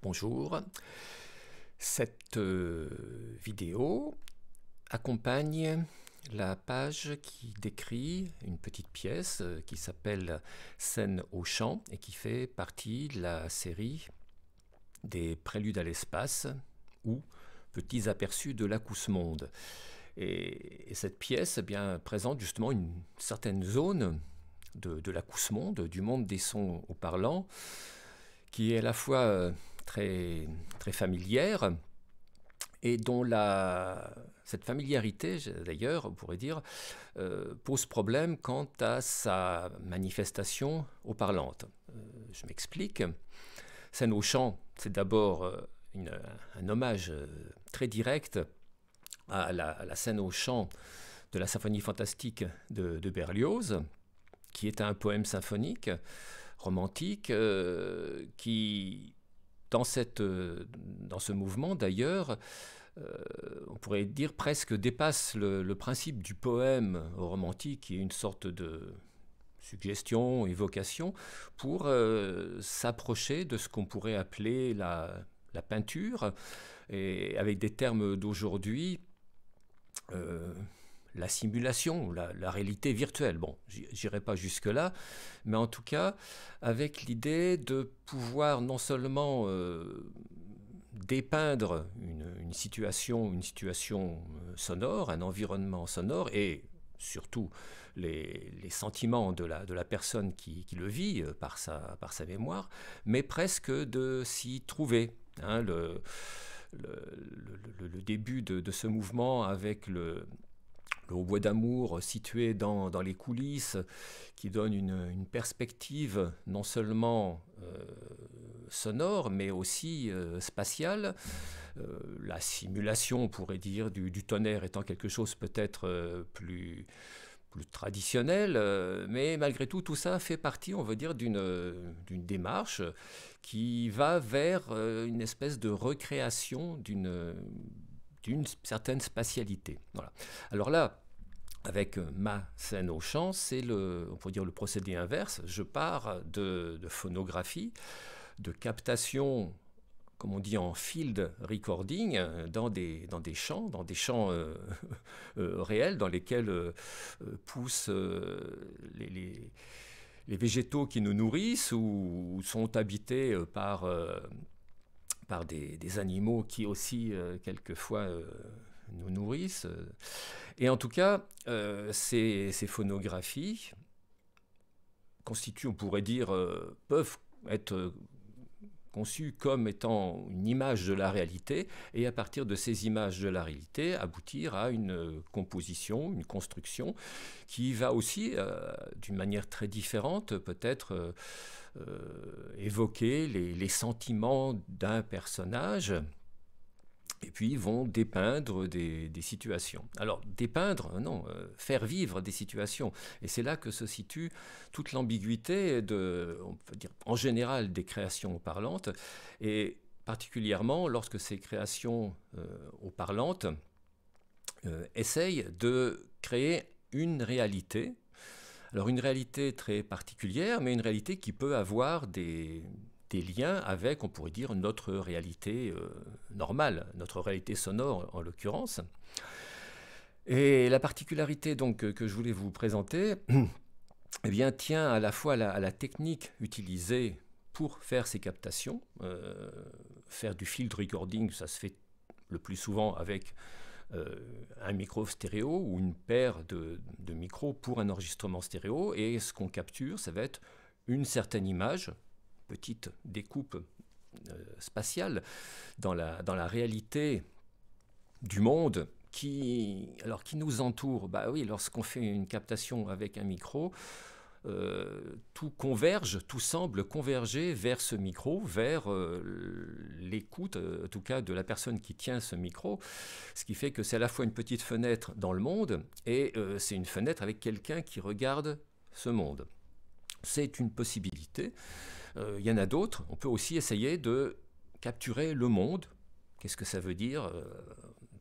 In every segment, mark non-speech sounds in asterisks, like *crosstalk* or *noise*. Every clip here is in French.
Bonjour. Cette euh, vidéo accompagne la page qui décrit une petite pièce euh, qui s'appelle Scène au champ et qui fait partie de la série des préludes à l'espace ou petits aperçus de l'acousmonde. monde Et, cette pièce eh présente justement une certaine zone de, de monde du monde des sons au parlant, qui est à la fois euh, très, très familière et dont la, cette familiarité, d'ailleurs, on pourrait dire, euh, pose problème quant à sa manifestation aux parlantes. Euh, je m'explique. Scène au chant, c'est d'abord euh, un hommage très direct à la, scène au chant de la symphonie fantastique de, Berlioz, qui est un poème symphonique romantique qui dans, cette, euh, dans ce mouvement, d'ailleurs, euh, on pourrait dire presque dépasse le, principe du poème romantique, qui est une sorte de suggestion, évocation, pour euh, s'approcher de ce qu'on pourrait appeler la, peinture, et avec des termes d'aujourd'hui la simulation, la, réalité virtuelle. Bon, j'irai pas jusque-là, mais en tout cas, avec l'idée de pouvoir non seulement euh, dépeindre une, situation, une situation euh, sonore, un environnement sonore, et surtout les, sentiments de la, de la personne qui, le vit euh, par sa, par sa mémoire, mais presque de s'y trouver. Hein. le, le, début de, ce mouvement avec le, le haut-bois d'amour euh, situé dans, les coulisses, qui donne une, perspective non seulement euh, sonore, mais aussi euh, spatiale. la simulation, on pourrait dire, du, tonnerre étant quelque chose peut-être plus plus traditionnel, mais malgré tout, tout ça fait partie, on veut dire, d'une démarche qui va vers une espèce de recréation d'une d'une certaine spatialité. Voilà. Alors là, avec euh, ma scène au chant, c'est le, on dire le procédé inverse. Je pars de, phonographie, de captation comme on dit en field recording, euh, dans des, dans des champs, dans des champs euh, *laughs* réels, dans lesquels poussent les, végétaux qui nous nourrissent ou sont habités par par des, animaux qui aussi euh, quelquefois euh, nous nourrissent. Et en tout cas, euh, ces, ces, phonographies constituent, on pourrait dire, peuvent être conçu comme étant une image de la réalité, et à partir de ces images de la réalité, aboutir à une euh, composition, une construction, qui va aussi, euh, d'une manière très différente, peut-être euh, évoquer les sentiments d'un personnage et puis vont dépeindre des, situations. Alors dépeindre, non, euh, faire vivre des situations. Et c'est là que se situe toute l'ambiguïté de, on peut dire, en général des créations parlantes, et particulièrement lorsque ces créations euh, aux parlantes euh, essayent de créer une réalité. Alors une réalité très particulière, mais une réalité qui peut avoir des, des liens avec, on pourrait dire, notre réalité euh, normale, notre réalité sonore en l'occurrence. Et la particularité donc que, je voulais vous présenter *clears throat* eh bien, tient à la fois à la, technique utilisée pour faire ces captations. Euh, faire du field recording, ça se fait le plus souvent avec euh, un micro stéréo ou une paire de micros pour un enregistrement stéréo. Et ce qu'on capture, ça va être une certaine image, petite découpe euh, spatiale dans la, dans la réalité du monde qui, alors, qui nous entoure. Bah oui, lorsqu'on fait une captation avec un micro, euh, tout converge, tout semble converger vers ce micro, vers euh, l'écoute, en tout cas de la personne qui tient ce micro, ce qui fait que c'est à la fois une petite fenêtre dans le monde et c'est une fenêtre avec quelqu'un qui regarde ce monde. C'est une possibilité il euh, y en a d'autres. On peut aussi essayer de capturer le monde. Qu'est-ce que ça veut dire euh,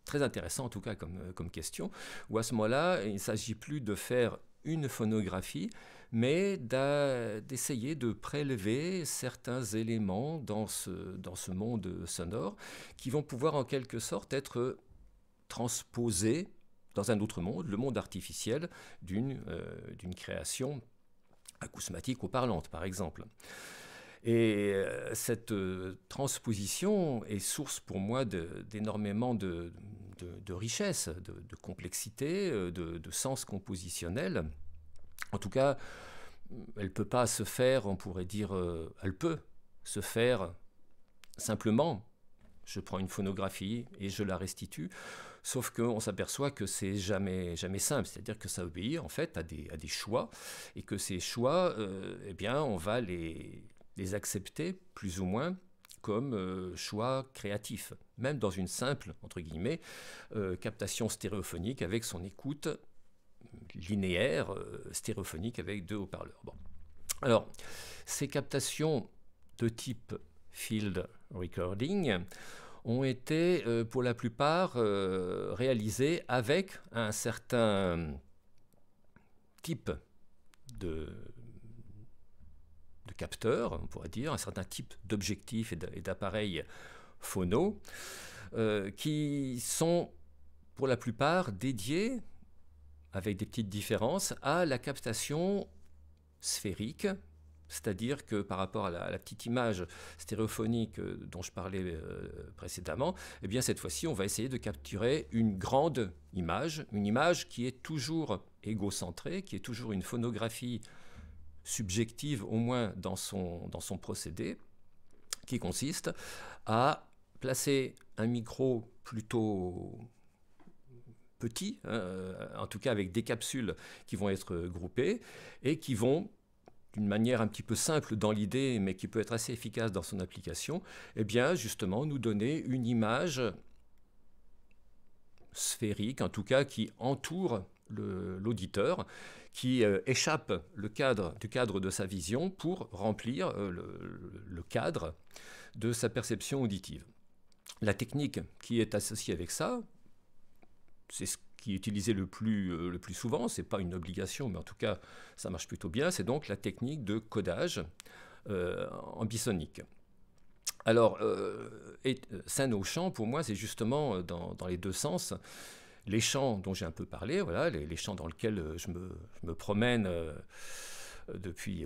Très intéressant en tout cas euh, comme, question. Ou à ce moment-là, il ne s'agit plus de faire une phonographie, mais d'essayer de prélever certains éléments dans ce, dans ce monde sonore qui vont pouvoir en quelque sorte être transposés dans un autre monde, le monde artificiel d'une d'une création acousmatique ou parlante par exemple. Et euh, cette euh, transposition est source pour moi d'énormément de, de, richesse, de, complexité, euh, de, sens compositionnel. En tout cas, elle ne peut pas se faire, on pourrait dire, elle peut se faire simplement. Je prends une phonographie et je la restitue, sauf qu'on s'aperçoit que c'est jamais, jamais simple, c'est-à-dire que ça obéit en fait à des, à des choix, et que ces choix, eh bien, on va les les accepter plus ou moins comme euh, choix créatif, même dans une simple, entre guillemets, euh, captation stéréophonique avec son écoute linéaire, euh, stéréophonique avec deux haut-parleurs. Bon. Alors, ces captations de type field recording ont été pour la plupart réalisées avec un certain type de de capteurs, on pourrait dire, un certain type d'objectifs et d'appareils phonaux, euh, qui sont pour la plupart dédiés, avec des petites différences, à la captation sphérique, c'est-à-dire que par rapport à la, petite image stéréophonique euh, dont je parlais euh, précédemment, eh bien cette fois-ci, on va essayer de capturer une grande image, une image qui est toujours égocentrée, qui est toujours une phonographie subjective, au moins dans son, dans son procédé, qui consiste à placer un micro plutôt petit, hein, euh, en tout cas avec des capsules qui vont être groupées et qui vont d'une manière un petit peu simple dans l'idée, mais qui peut être assez efficace dans son application, eh bien justement nous donner une image sphérique, en tout cas qui entoure l'auditeur, qui euh, échappe le cadre, du cadre de sa vision pour remplir euh, le, cadre de sa perception auditive. La technique qui est associée avec ça, c'est ce qui est utilisé le plus, souvent, euh, le plus souvent, c'est pas une obligation, mais en tout cas ça marche plutôt bien, c'est donc la technique de codage ambisonique. Alors, et, scène au champ, pour moi, c'est justement dans, dans les deux sens les champs dont j'ai un peu parlé, voilà, les, champs dans lesquels euh, je me, promène euh, euh, depuis,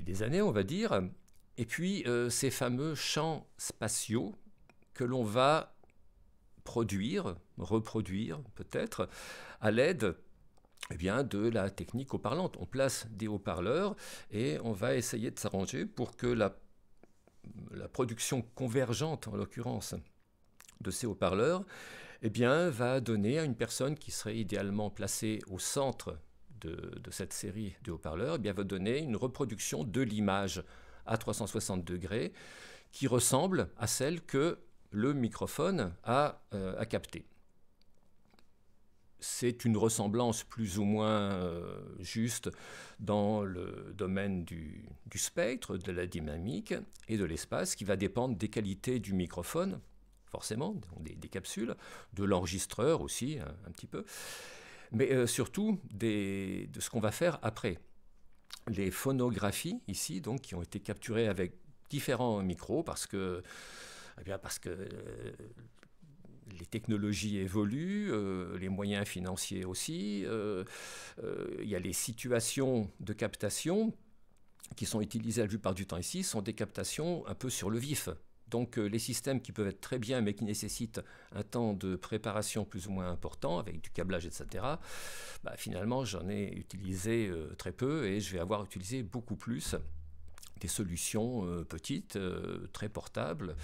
des années, on va dire, et puis ces fameux champs spatiaux que l'on va produire, reproduire peut-être, à l'aide eh bien, de la technique haut-parlante. On place des haut-parleurs et on va essayer de s'arranger pour que la, la production convergente, en l'occurrence, de ces haut-parleurs, eh bien, va donner à une personne qui serait idéalement placée au centre de, cette série de haut-parleurs, eh va donner une reproduction de l'image à 360 degrés qui ressemble à celle que le microphone a, euh, captée. C'est une ressemblance plus ou moins euh, juste dans le domaine du spectre, de la dynamique et de l'espace qui va dépendre des qualités du microphone forcément, des, capsules, de l'enregistreur aussi, un, petit peu, mais euh, surtout de ce qu'on va faire après. Les phonographies, ici, donc, qui ont été capturées avec différents micros, parce que, eh bien, parce que euh, les technologies évoluent, euh, les moyens financiers aussi, il y a les situations de captation qui sont utilisées la plupart du temps ici, sont des captations un peu sur le vif. Donc euh, les systèmes qui peuvent être très bien mais qui nécessitent un temps de préparation plus ou moins important avec du câblage, etc., bah, finalement j'en ai utilisé euh, très peu et je vais avoir utilisé beaucoup plus des solutions euh, petites, très portables,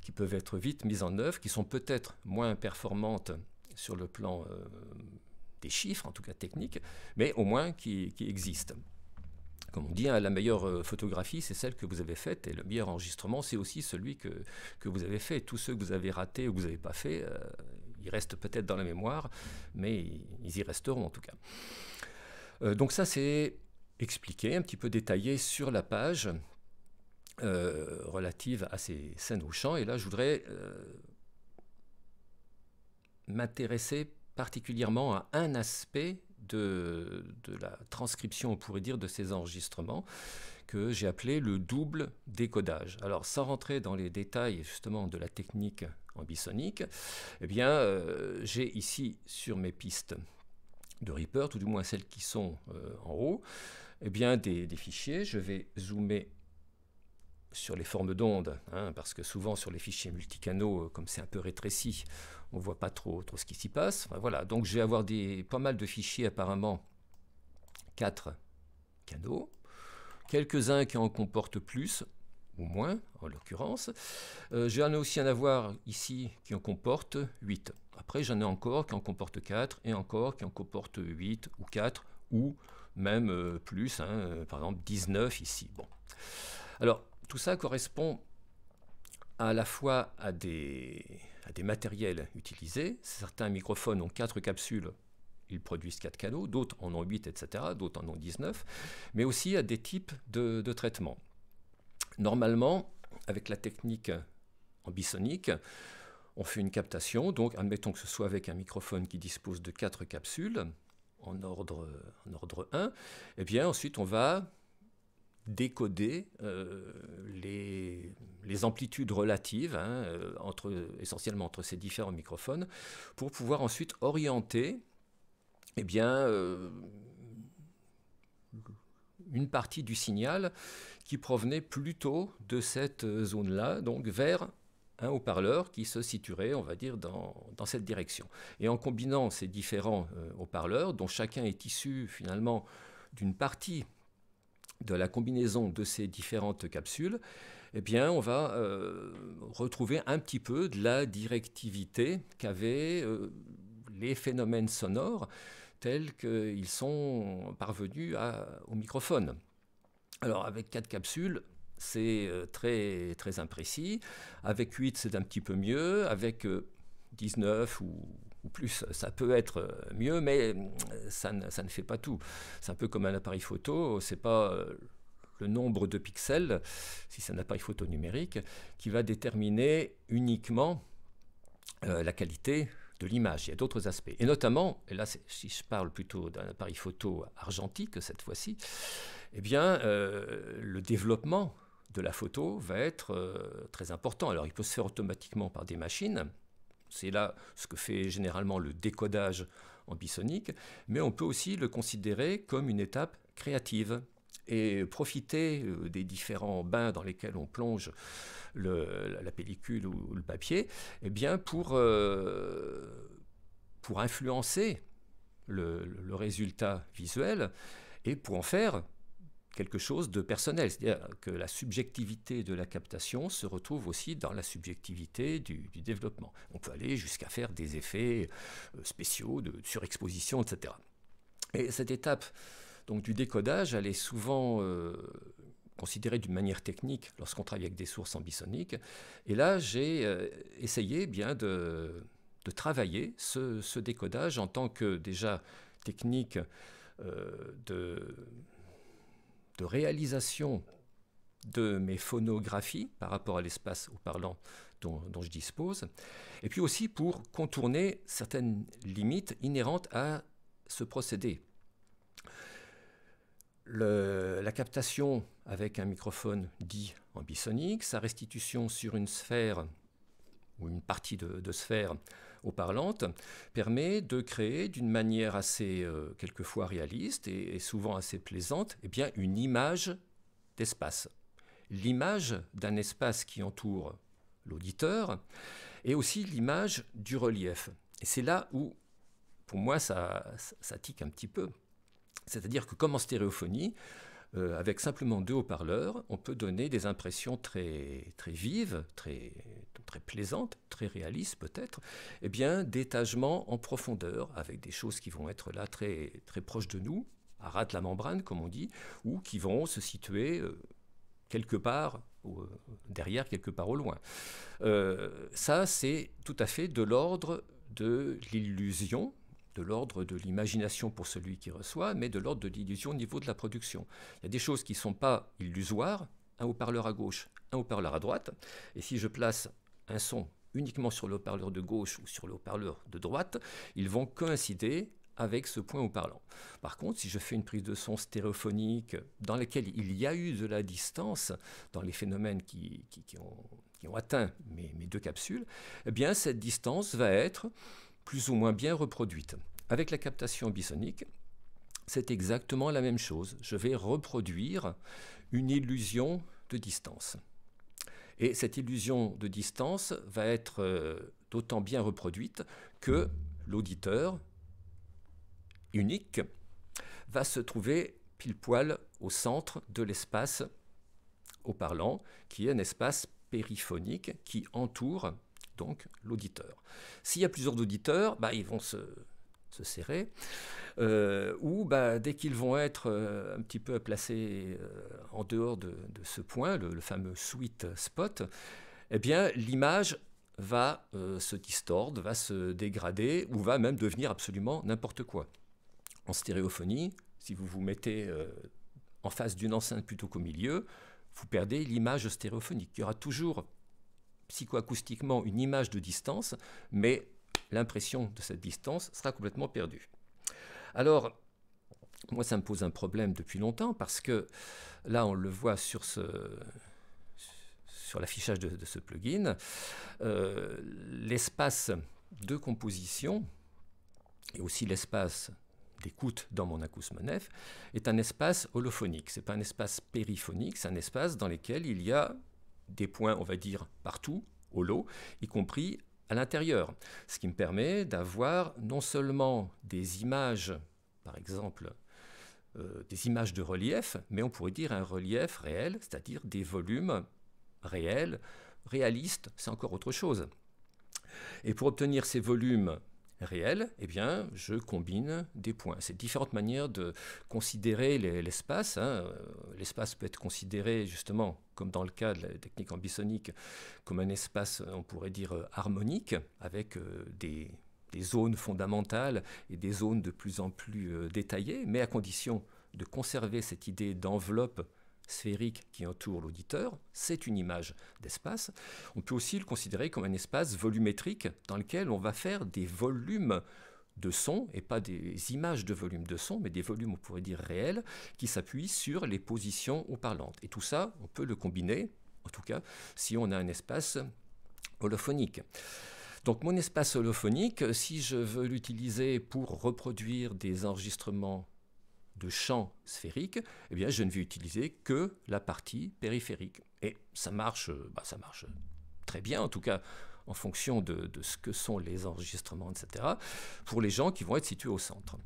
qui peuvent être vite mises en œuvre, qui sont peut-être moins performantes sur le plan des chiffres, en tout cas techniques, mais au moins qui existent comme on dit, hein, la meilleure euh, photographie, c'est celle que vous avez faite, et le meilleur enregistrement, c'est aussi celui que, vous avez fait. Tous ceux que vous avez ratés ou que vous n'avez pas fait, euh, ils restent peut-être dans la mémoire, mais ils y resteront en tout cas. Euh, donc ça, c'est expliqué, un petit peu détaillé sur la page relative à ces scènes au champ. Et là, je voudrais m'intéresser particulièrement à un aspect de, la transcription, on pourrait dire, de ces enregistrements que j'ai appelé le double décodage. Alors, sans rentrer dans les détails justement de la technique ambisonique, eh bien, euh, j'ai ici sur mes pistes de Reaper, tout du moins celles qui sont euh, en haut, eh bien, des, fichiers. Je vais zoomer sur les formes d'ondes, hein, parce que souvent sur les fichiers multicanaux, euh, comme c'est un peu rétréci, on voit pas trop, trop ce qui s'y passe. voilà, donc j'ai vais avoir des, pas mal de fichiers apparemment, 4 canaux, quelques-uns qui en comportent plus ou moins, en l'occurrence. Euh, j'en ai aussi en avoir ici qui en comporte 8. Après, j'en ai encore qui en comporte 4 et encore qui en comporte 8 ou 4 ou même euh, plus, hein, par exemple 19 ici. Bon. Alors, tout ça correspond à la fois à des, matériels utilisés. Certains microphones ont quatre capsules ils produisent 4 canaux, d'autres en ont 8, etc., d'autres en ont 19, mais aussi à des types de, traitements. Normalement, avec la technique ambisonique, on fait une captation, donc admettons que ce soit avec un microphone qui dispose de 4 capsules en ordre, en ordre 1, et eh bien ensuite on va décoder euh, les, amplitudes relatives, hein, euh, entre, essentiellement entre ces différents microphones, pour pouvoir ensuite orienter eh bien, euh, une partie du signal qui provenait plutôt de cette zone-là, donc vers un haut-parleur qui se situerait, on va dire, dans, cette direction. Et en combinant ces différents haut-parleurs, dont chacun est issu finalement d'une partie de la combinaison de ces différentes capsules, eh bien, on va euh, retrouver un petit peu de la directivité qu'avaient euh, les phénomènes sonores tels qu'ils sont parvenus au microphone. Alors, avec quatre capsules, c'est euh, très, très imprécis. Avec 8, c'est un petit peu mieux. Avec 19 ou ou plus, ça peut être euh, mieux, mais euh, ça ne, fait pas tout. C'est un peu comme un appareil photo, c'est pas euh, le nombre de pixels, si c'est un appareil photo numérique, qui va déterminer uniquement la qualité de l'image. Il y a d'autres aspects. Et notamment, et là, si je parle plutôt d'un appareil photo argentique cette fois-ci, eh bien, le développement de la photo va être très important. Alors, il peut se faire automatiquement par des machines, c'est là ce que fait généralement le décodage ambisonique, mais on peut aussi le considérer comme une étape créative et profiter euh, des différents bains dans lesquels on plonge la pellicule ou le papier, eh bien pour, euh, influencer le résultat visuel et pour en faire quelque chose de personnel. C'est-à-dire que la subjectivité de la captation se retrouve aussi dans la subjectivité du, développement. On peut aller jusqu'à faire des effets euh, spéciaux de surexposition, etc. Et cette étape donc, du décodage, elle est souvent euh, considérée d'une manière technique lorsqu'on travaille avec des sources ambisoniques. Et là, j'ai euh, essayé bien de, travailler ce, décodage en tant que déjà technique de de réalisation de mes phonographies par rapport à l'espace au parlant dont, je dispose, et puis aussi pour contourner certaines limites inhérentes à ce procédé. la captation avec un microphone dit ambisonique, sa restitution sur une sphère ou une partie de sphère aux parlantes, permet de créer d'une manière assez euh, quelquefois réaliste et, souvent assez plaisante eh bien, une image d'espace. L'image d'un espace qui entoure l'auditeur et aussi l'image du relief. Et c'est là où, pour moi, ça, ça tique un petit peu. C'est-à-dire que comme en stéréophonie, euh, avec simplement deux haut-parleurs, on peut donner des impressions très, très vives, très, très plaisante, très réaliste peut-être, eh bien, détachement en profondeur, avec des choses qui vont être là très, très proches de nous, à rate la membrane, comme on dit, ou qui vont se situer euh, quelque part euh, derrière, quelque part au loin. Euh, ça, c'est tout à fait de l'ordre de l'illusion, de l'ordre de l'imagination pour celui qui reçoit, mais de l'ordre de l'illusion au niveau de la production. Il y a des choses qui ne sont pas illusoires, un haut-parleur à gauche, un haut-parleur à droite, et si je place un son uniquement sur le haut-parleur de gauche ou sur le haut-parleur de droite, ils vont coïncider avec ce point haut parlant. Par contre, si je fais une prise de son stéréophonique dans laquelle il y a eu de la distance dans les phénomènes qui, ont, atteint mes, deux capsules, eh bien cette distance va être plus ou moins bien reproduite. Avec la captation bisonique, c'est exactement la même chose. Je vais reproduire une illusion de distance. Et cette illusion de distance va être euh, d'autant bien reproduite que l'auditeur unique va se trouver pile poil au centre de l'espace au parlant, qui est un espace périphonique qui entoure donc l'auditeur. S'il y a plusieurs auditeurs, bah, ils vont se se serrer, euh, ou bah, dès qu'ils vont être euh, un petit peu placés euh, en dehors de, ce point, le, fameux sweet spot, eh bien l'image va se distordre, va se dégrader, ou va même devenir absolument n'importe quoi. En stéréophonie, si vous vous mettez en face d'une enceinte plutôt qu'au milieu, vous perdez l'image stéréophonique. Il y aura toujours psychoacoustiquement une image de distance, mais l'impression de cette distance sera complètement perdue. Alors, moi, ça me pose un problème depuis longtemps parce que là, on le voit sur ce sur l'affichage de, ce plugin, euh, l'espace de composition et aussi l'espace d'écoute dans mon acousmonef est un espace holophonique. C'est pas un espace périphonique, c'est un espace dans lequel il y a des points, on va dire, partout, holo, y compris à l'intérieur, ce qui me permet d'avoir non seulement des images, par exemple, euh, des images de relief, mais on pourrait dire un relief réel, c'est-à-dire des volumes réels, réalistes, c'est encore autre chose. Et pour obtenir ces volumes réel, eh bien, je combine des points. C'est différentes manières de considérer l'espace. Hein. Euh, l'espace peut être considéré, justement, comme dans le cas de la technique ambisonique, comme un espace, on pourrait dire, harmonique, avec euh, des zones fondamentales et des zones de plus en plus euh, détaillées, mais à condition de conserver cette idée d'enveloppe sphérique qui entoure l'auditeur, c'est une image d'espace. On peut aussi le considérer comme un espace volumétrique dans lequel on va faire des volumes de son, et pas des images de volumes de son, mais des volumes, on pourrait dire, réels, qui s'appuient sur les positions ou parlantes. Et tout ça, on peut le combiner, en tout cas, si on a un espace holophonique. Donc mon espace holophonique, si je veux l'utiliser pour reproduire des enregistrements de champ sphérique, eh bien, je ne vais utiliser que la partie périphérique. Et ça marche, euh, bah, ça marche très bien, en tout cas en fonction de, ce que sont les enregistrements, etc., pour les gens qui vont être situés au centre.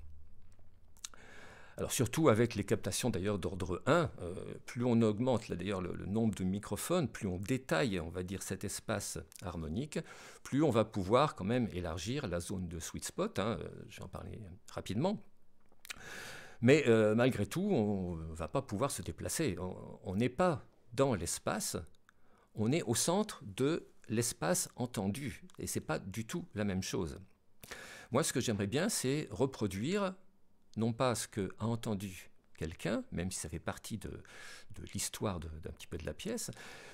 Alors surtout avec les captations d'ailleurs d'ordre 1, euh, plus on augmente là d'ailleurs le, nombre de microphones, plus on détaille on va dire cet espace harmonique, plus on va pouvoir quand même élargir la zone de sweet spot, hein, euh, j'en parlais rapidement. Mais euh, malgré tout, on ne va pas pouvoir se déplacer. On n'est pas dans l'espace, on est au centre de l'espace entendu. Et ce n'est pas du tout la même chose. Moi, ce que j'aimerais bien, c'est reproduire, non pas ce qu'a entendu quelqu'un, même si ça fait partie de l'histoire d'un petit peu de la pièce,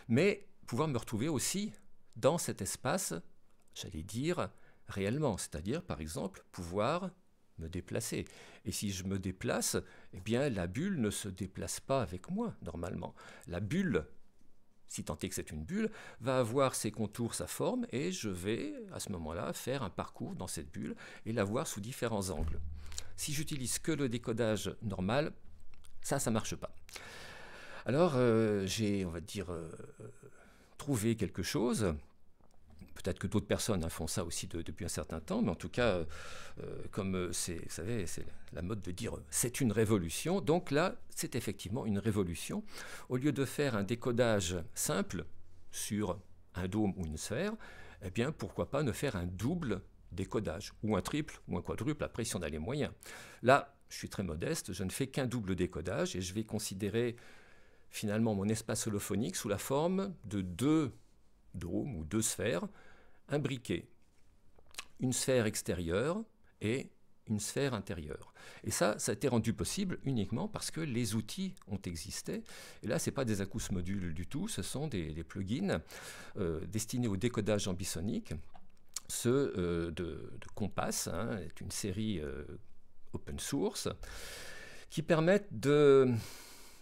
mais pouvoir me retrouver aussi dans cet espace, j'allais dire, réellement. C'est-à-dire, par exemple, pouvoir me déplacer. Et si je me déplace, eh bien la bulle ne se déplace pas avec moi normalement. La bulle, si tant est que c'est une bulle, va avoir ses contours, sa forme, et je vais à ce moment-là faire un parcours dans cette bulle et la voir sous différents angles. Si j'utilise que le décodage normal, ça, ça marche pas. Alors euh, j'ai, on va dire, euh, trouvé quelque chose peut-être que d'autres personnes hein, font ça aussi depuis un certain temps, mais en tout cas, euh, euh, comme euh, c'est, vous savez, c'est la mode de dire c'est une révolution, donc là, c'est effectivement une révolution. Au lieu de faire un décodage simple sur un dôme ou une sphère, eh bien, pourquoi pas ne faire un double décodage, ou un triple, ou un quadruple, après si on a les moyens. Là, je suis très modeste, je ne fais qu'un double décodage et je vais considérer finalement mon espace holophonique sous la forme de deux dôme ou deux sphères imbriquées. Une sphère extérieure et une sphère intérieure. Et ça, ça a été rendu possible uniquement parce que les outils ont existé. Et là, ce n'est pas des acous modules du tout, ce sont des, plugins euh, destinés au décodage ambisonique. Ceux euh, de, Compass, hein, est une série euh, open source, qui permettent de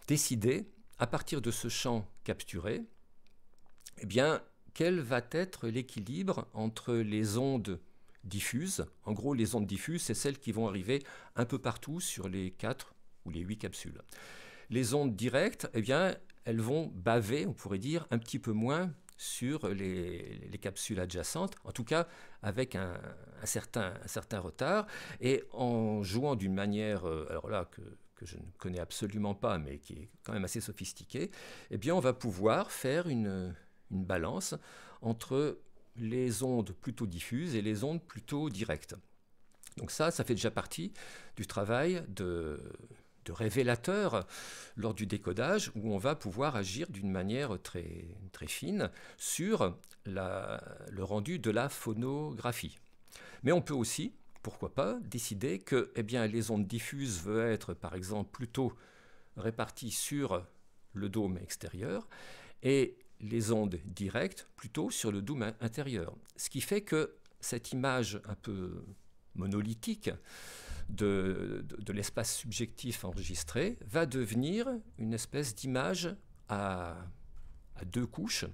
décider, à partir de ce champ capturé, eh bien, quel va être l'équilibre entre les ondes diffuses. En gros, les ondes diffuses, c'est celles qui vont arriver un peu partout sur les 4 ou les 8 capsules. Les ondes directes, eh bien, elles vont baver, on pourrait dire, un petit peu moins sur les, capsules adjacentes, en tout cas avec un, certain, retard, et en jouant d'une manière, euh, alors là, que, je ne connais absolument pas, mais qui est quand même assez sophistiquée, eh bien, on va pouvoir faire une, une balance entre les ondes plutôt diffuses et les ondes plutôt directes. Donc ça, ça fait déjà partie du travail de, révélateur lors du décodage, où on va pouvoir agir d'une manière très, très fine sur le rendu de la phonographie. Mais on peut aussi, pourquoi pas, décider que eh bien, les ondes diffuses veulent être, par exemple, plutôt réparties sur le dôme extérieur, et les ondes directes plutôt sur le doom intérieur. Ce qui fait que cette image un peu monolithique de, l'espace subjectif enregistré va devenir une espèce d'image à, à deux couches.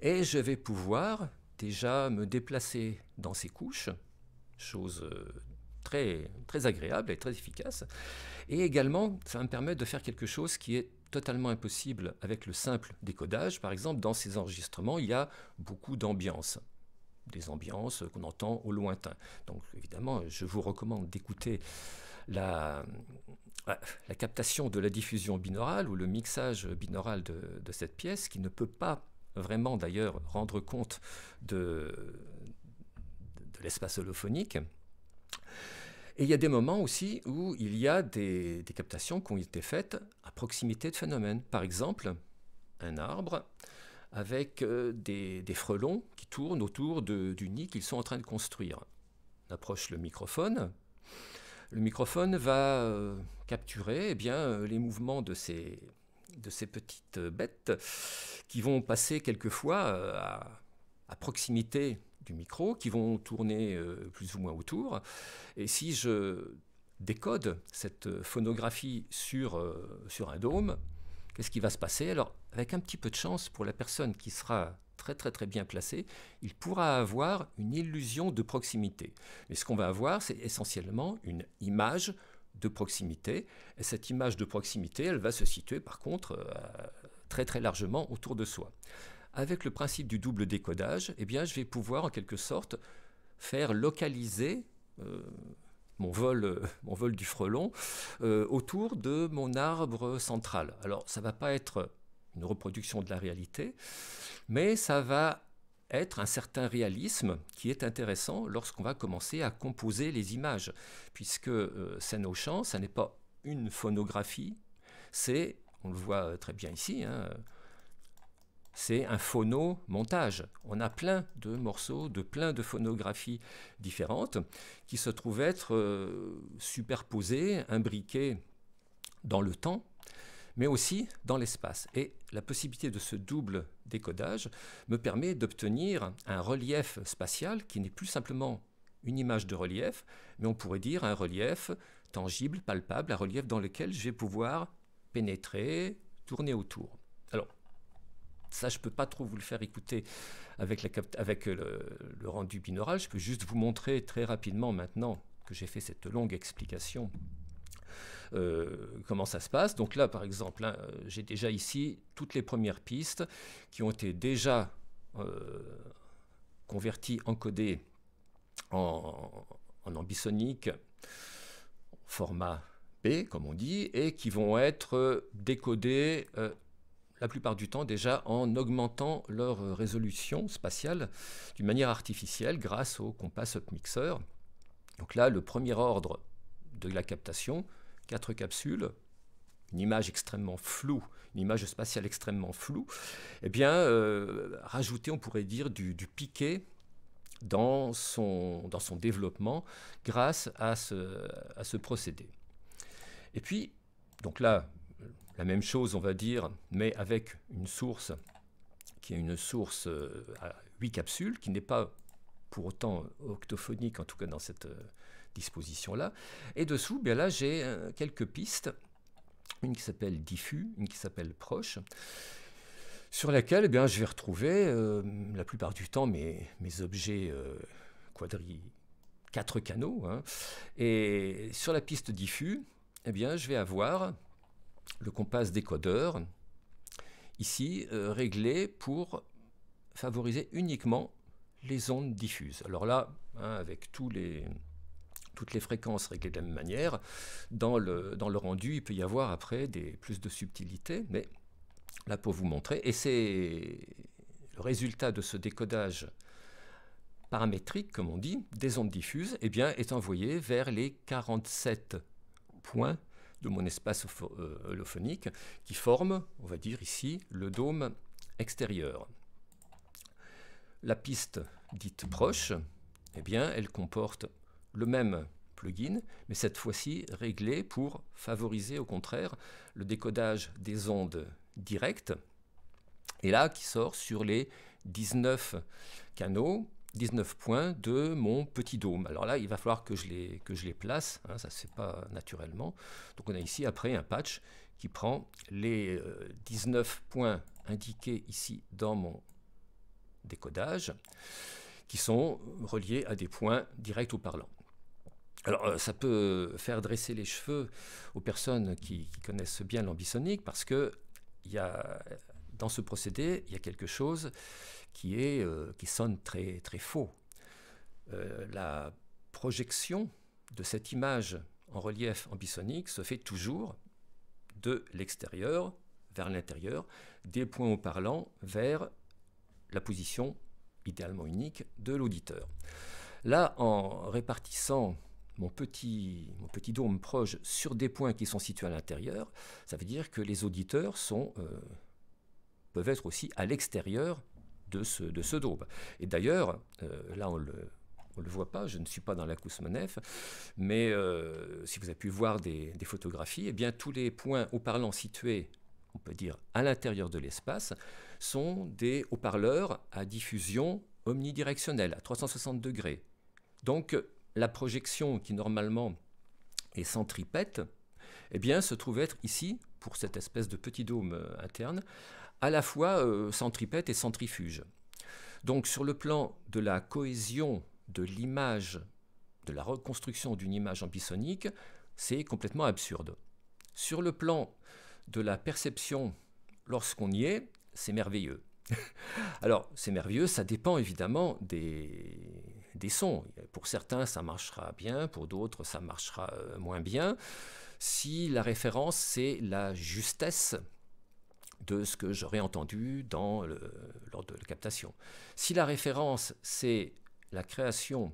Et je vais pouvoir déjà me déplacer dans ces couches, chose euh, très, très agréable et très efficace. Et également, ça me permet de faire quelque chose qui est totalement impossible avec le simple décodage. Par exemple, dans ces enregistrements, il y a beaucoup d'ambiances, des ambiances qu'on entend au lointain. Donc évidemment, je vous recommande d'écouter la, ah, captation de la diffusion binaurale ou le mixage binaural de, cette pièce qui ne peut pas vraiment d'ailleurs rendre compte de l'espace holophonique. Et il y a des moments aussi où il y a des, captations qui ont été faites à proximité de phénomènes. Par exemple, un arbre avec euh, des, frelons qui tournent autour du nid qu'ils sont en train de construire. On approche le microphone. Le microphone va euh, capturer eh bien, euh, les mouvements de ces, de ces petites bêtes qui vont passer quelquefois à, à proximité du micro qui vont tourner euh, plus ou moins autour. Et si je décode cette phonographie sur, euh, sur un dôme, qu'est-ce qui va se passer Alors, avec un petit peu de chance pour la personne qui sera très très très bien placée, il pourra avoir une illusion de proximité. Mais ce qu'on va avoir, c'est essentiellement une image de proximité. Et cette image de proximité, elle va se situer par contre euh, très très largement autour de soi avec le principe du double décodage, eh bien, je vais pouvoir en quelque sorte faire localiser euh, mon, vol, euh, *laughs* mon vol du frelon euh, autour de mon arbre central. Alors, ça ne va pas être une reproduction de la réalité, mais ça va être un certain réalisme qui est intéressant lorsqu'on va commencer à composer les images, puisque scène au champ, ça n'est pas une phonographie, c'est, on le voit très bien ici, hein, c'est un phono-montage. On a plein de morceaux, de plein de phonographies différentes qui se trouvent être superposés, euh, superposées, imbriquées dans le temps, mais aussi dans l'espace. Et la possibilité de ce double décodage me permet d'obtenir un relief spatial qui n'est plus simplement une image de relief, mais on pourrait dire un relief tangible, palpable, un relief dans lequel je vais pouvoir pénétrer, tourner autour. Ça, je ne peux pas trop vous le faire écouter avec, euh, le, rendu binaural. Je peux juste vous montrer très rapidement maintenant que j'ai fait cette longue explication. Euh, comment ça se passe. Donc là, par exemple, hein, euh, j'ai déjà ici toutes les premières pistes qui ont été déjà converties, encodées en, en ambisonique, format B, comme on dit, et qui vont être décodées la plupart du temps déjà en augmentant leur euh, résolution spatiale d'une manière artificielle grâce au compass Mixer. Donc là, le premier ordre de la captation, quatre capsules, une image extrêmement floue, une image spatiale extrêmement floue, eh bien, euh, rajouter, on pourrait dire, du, piqué dans son, dans son développement grâce à ce, à ce procédé. Et puis, donc là, la même chose, on va dire, mais avec une source qui est une source euh, à 8 capsules, qui n'est pas pour autant octophonique, en tout cas dans cette euh, disposition-là. Et dessous, bien là, j'ai euh, quelques pistes, une qui s'appelle diffus, une qui s'appelle proche, sur laquelle bien, je vais retrouver la plupart du temps mes, mes objets quadri, quatre canaux. Hein. Et sur la piste diffus, eh bien, je vais avoir le compas décodeur, ici euh, réglé pour favoriser uniquement les ondes diffuses. Alors là, hein, avec tous les, toutes les fréquences réglées de la même manière, dans le, dans le rendu, il peut y avoir après des, plus de subtilités, mais là pour vous montrer. Et c'est le résultat de ce décodage paramétrique, comme on dit, des ondes diffuses, et eh bien, est envoyé vers les 47 points de mon espace euh, holophonique qui forme, on va dire ici, le dôme extérieur. La piste dite proche, eh bien, elle comporte le même plugin, mais cette fois-ci réglé pour favoriser au contraire le décodage des ondes directes, et là qui sort sur les 19 canaux 19 points de mon petit dôme. Alors là, il va falloir que je les, que je les place, hein, ça ne pas naturellement. Donc on a ici après un patch qui prend les 19 euh, points indiqués ici dans mon décodage, qui sont reliés à des points directs au parlant Alors, euh, ça peut faire dresser les cheveux aux personnes qui, connaissent bien l'ambisonique parce que y dans ce procédé, il y a quelque chose qui, est, euh, qui sonne très, très faux. Euh, la projection de cette image en relief ambisonique se fait toujours de l'extérieur vers l'intérieur, des points haut-parlants vers la position idéalement unique de l'auditeur. Là, en répartissant mon petit, mon petit dôme proche sur des points qui sont situés à l'intérieur, ça veut dire que les auditeurs sont, euh, peuvent être aussi à l'extérieur de ce, dôme. Et d'ailleurs, euh, là on le, le voit pas, je ne suis pas dans la Kousmonef, mais euh, si vous avez pu voir des, photographies, eh bien tous les points haut-parlants situés, on peut dire, à l'intérieur de l'espace, sont des haut-parleurs à diffusion omnidirectionnelle, à 360 degrés. Donc la projection qui normalement est centripète, eh bien se trouve être ici, pour cette espèce de petit dôme euh, interne, à la fois euh, centripète et centrifuge. Donc sur le plan de la cohésion de l'image, de la reconstruction d'une image ambisonique, c'est complètement absurde. Sur le plan de la perception lorsqu'on y est, c'est merveilleux. *laughs* Alors, c'est merveilleux, ça dépend évidemment des, des, sons. Pour certains, ça marchera bien, pour d'autres, ça marchera euh, moins bien. Si la référence, c'est la justesse de ce que j'aurais entendu dans lors de la captation. Si la référence, c'est la création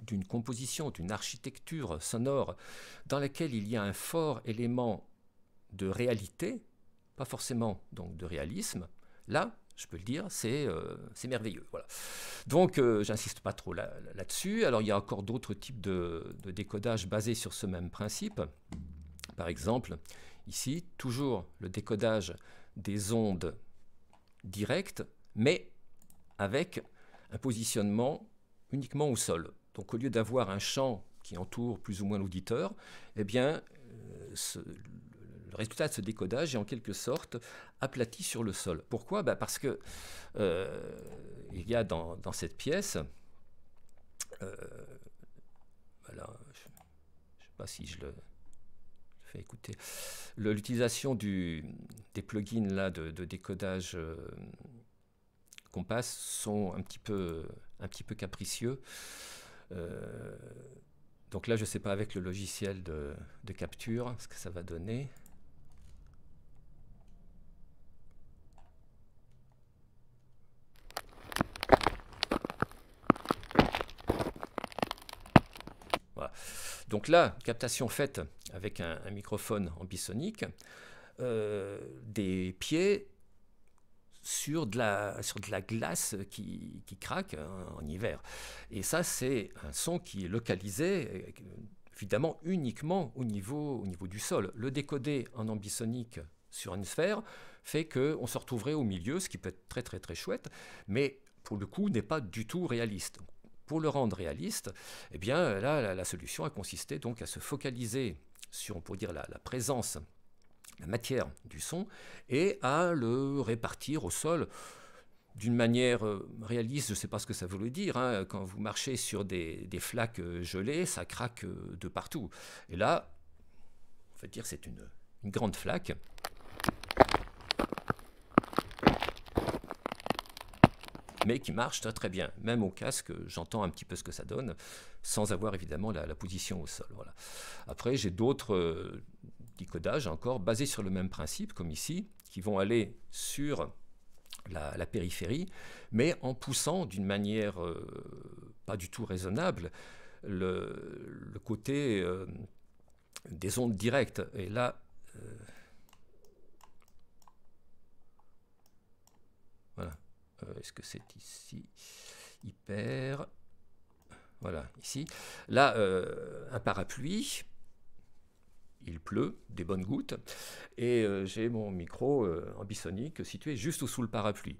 d'une composition, d'une architecture sonore dans laquelle il y a un fort élément de réalité, pas forcément donc de réalisme, là, je peux le dire, c'est euh, merveilleux. Voilà. Donc, euh, j'insiste pas trop là-dessus. Alors, il y a encore d'autres types de, de, décodage basés sur ce même principe. Par exemple, Ici, toujours le décodage des ondes directes, mais avec un positionnement uniquement au sol. Donc au lieu d'avoir un champ qui entoure plus ou moins l'auditeur, eh bien, euh, le résultat de ce décodage est en quelque sorte aplati sur le sol. Pourquoi bah, Parce que euh, il y a dans, cette pièce, euh, voilà, je ne sais pas si je le fait L'utilisation des plugins là, de, décodage euh, Compass sont un petit peu, un petit peu capricieux. Euh, donc là, je ne sais pas avec le logiciel de, de, capture ce que ça va donner. Voilà. Donc là, captation faite avec un, microphone ambisonique, euh, des pieds sur de la, de la glace qui, craque en hiver. Et ça, c'est un son qui est localisé, euh, évidemment, uniquement au niveau, au niveau du sol. Le décoder en ambisonique sur une sphère fait qu'on se retrouverait au milieu, ce qui peut être très très très chouette, mais pour le coup n'est pas du tout réaliste. Pour le rendre réaliste, eh bien là la, la solution a consisté donc à se focaliser sur, on dire, la, présence, la matière du son, et à le répartir au sol d'une manière euh, réaliste, je ne sais pas ce que ça voulait dire, hein, quand vous marchez sur des, flaques euh, gelées, ça craque euh, de partout. Et là, on va dire c'est une grande flaque mais qui marche très, bien. Même au casque, j'entends un petit peu ce que ça donne, sans avoir évidemment la, position au sol. Voilà. Après, j'ai d'autres euh, décodages encore basés sur le même principe, comme ici, qui vont aller sur la, périphérie, mais en poussant d'une manière euh, pas du tout raisonnable le, côté euh, des ondes directes. Et là, Euh, est-ce que c'est ici Hyper. Voilà, ici. Là, euh, un parapluie. Il pleut, des bonnes gouttes. Et euh, j'ai mon micro ambisonique situé juste sous le parapluie.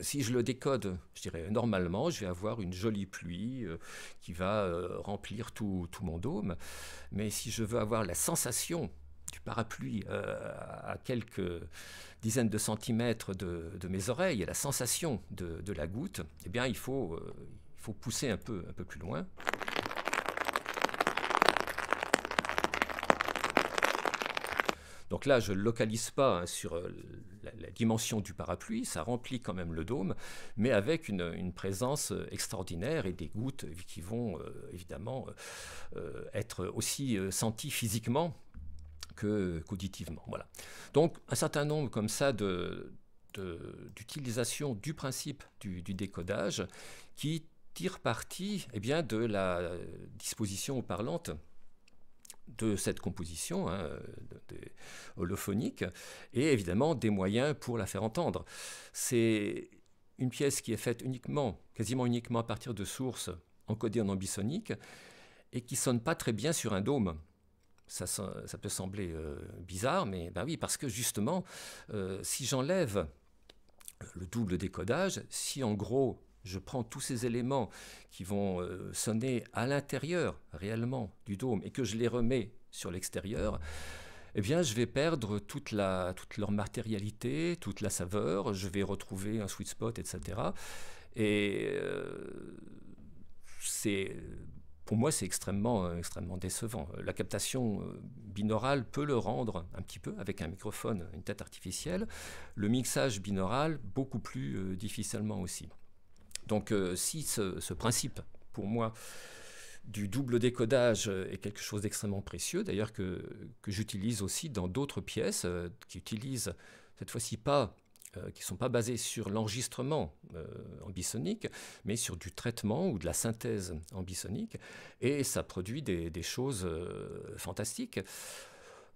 Si je le décode, je dirais normalement, je vais avoir une jolie pluie qui va remplir tout, tout mon dôme. Mais si je veux avoir la sensation du parapluie euh, à quelques dizaines de centimètres de, mes oreilles et la sensation de, la goutte, eh bien, il faut, euh, il faut pousser un peu, un peu plus loin. Donc là, je ne localise pas hein, sur euh, la, dimension du parapluie, ça remplit quand même le dôme, mais avec une, présence extraordinaire et des gouttes qui vont évidemment être aussi senties physiquement qu'auditivement. Voilà. Donc un certain nombre comme ça de, d'utilisation du principe du, décodage qui tire parti eh bien, de la disposition parlante de cette composition hein, holophonique et évidemment des moyens pour la faire entendre. C'est une pièce qui est faite uniquement, quasiment uniquement à partir de sources encodées en ambisonique et qui sonne pas très bien sur un dôme ça, peut sembler euh, bizarre, mais ben oui, parce que justement, euh, si j'enlève le double décodage, si en gros je prends tous ces éléments qui vont euh, sonner à l'intérieur réellement du dôme et que je les remets sur l'extérieur, eh bien, je vais perdre toute, la, toute leur matérialité, toute la saveur, je vais retrouver un sweet spot, etc. Et c'est pour moi, c'est extrêmement, euh, extrêmement décevant. Euh, la captation euh, binaurale peut le rendre un petit peu avec un microphone, une tête artificielle. Le mixage binaural, beaucoup plus difficilement aussi. Donc, si ce, ce, principe, pour moi, du double décodage est quelque chose d'extrêmement précieux, d'ailleurs que, que j'utilise aussi dans d'autres pièces qui utilisent cette fois-ci pas euh, qui ne sont pas basés sur l'enregistrement euh, ambisonique, mais sur du traitement ou de la synthèse ambisonique, et ça produit des, choses euh, fantastiques.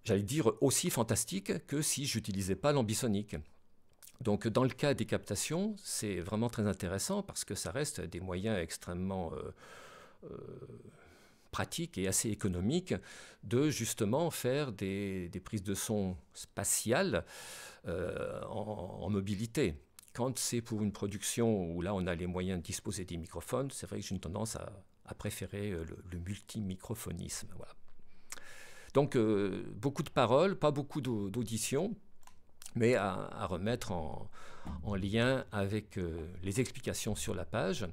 J'allais dire aussi fantastiques que si j'utilisais pas l'ambisonique. Donc dans le cas des captations, c'est vraiment très intéressant parce que ça reste des moyens extrêmement pratique et assez économique de justement faire des, prises de son spatiales euh, en, mobilité quand c'est pour une production où là on a les moyens de disposer des microphones, c'est vrai que j'ai une tendance à, préférer euh, le, multimicrophonisme. Donc euh, beaucoup de paroles, pas beaucoup d'auditions, mais à, remettre en, lien avec les explications sur la page.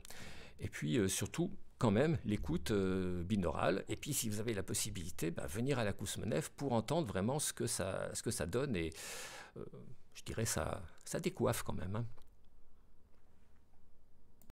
Et puis surtout, quand même l'écoute euh, binaurale. Et puis, si vous avez la possibilité, bah, venir à la pour entendre vraiment ce que ça, donne. Et euh, je dirais, ça, ça décoiffe quand même. Hein.